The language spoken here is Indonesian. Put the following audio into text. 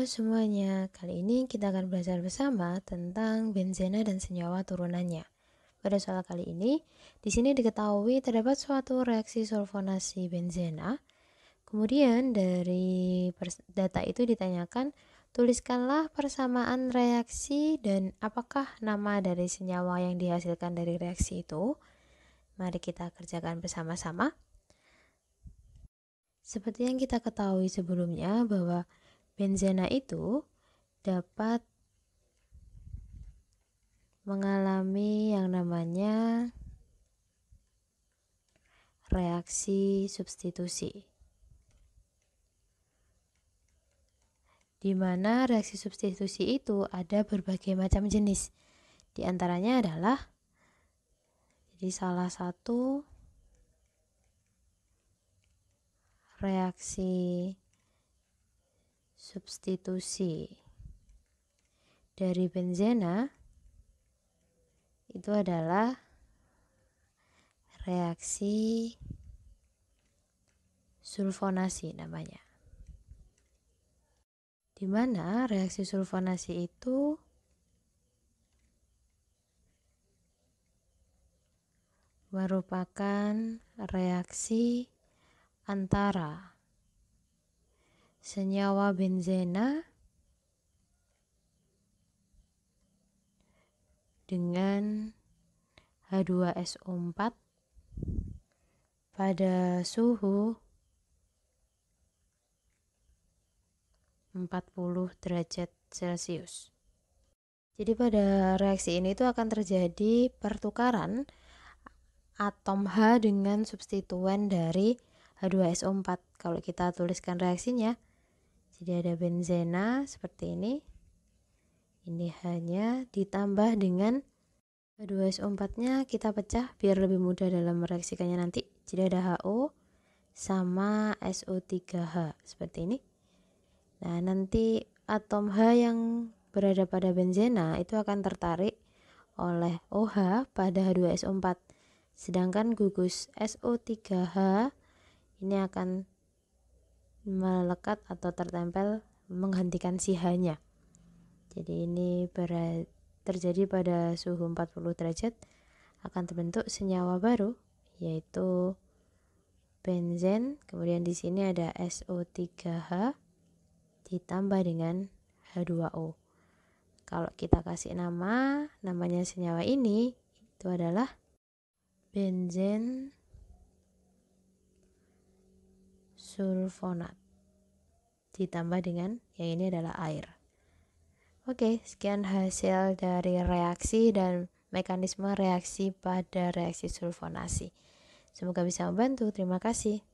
Halo semuanya, kali ini kita akan belajar bersama tentang benzena dan senyawa turunannya. Pada soal kali ini, di sini diketahui terdapat suatu reaksi sulfonasi benzena. Kemudian dari data itu ditanyakan, tuliskanlah persamaan reaksi dan apakah nama dari senyawa yang dihasilkan dari reaksi itu. Mari kita kerjakan bersama-sama. Seperti yang kita ketahui sebelumnya bahwa benzena itu dapat mengalami yang namanya reaksi substitusi. Di mana reaksi substitusi itu ada berbagai macam jenis. Di antaranya adalah jadi salah satu reaksi substitusi dari benzena itu adalah reaksi sulfonasi namanya. Di mana reaksi sulfonasi itu merupakan reaksi antara senyawa benzena dengan H2SO4 pada suhu 40 derajat Celcius. Jadi pada reaksi ini itu akan terjadi pertukaran atom H dengan substituen dari H2SO4. Kalau kita tuliskan reaksinya, jadi ada benzena seperti ini ini hanya ditambah dengan H2SO4 nya kita pecah biar lebih mudah dalam mereaksikannya nanti jadi ada HO sama SO3H seperti ini nah nanti atom H yang berada pada benzena itu akan tertarik oleh OH pada H2SO4 sedangkan gugus SO3H ini akan melekat atau tertempel menghentikan sihanya. Jadi ini terjadi pada suhu 40 derajat akan terbentuk senyawa baru yaitu benzen, kemudian di sini ada SO3H ditambah dengan H2O. Kalau kita kasih nama, namanya senyawa ini itu adalah benzen sulfonat ditambah dengan yang ini adalah air. Oke, sekian hasil dari reaksi dan mekanisme reaksi pada reaksi sulfonasi. Semoga bisa membantu. Terima kasih.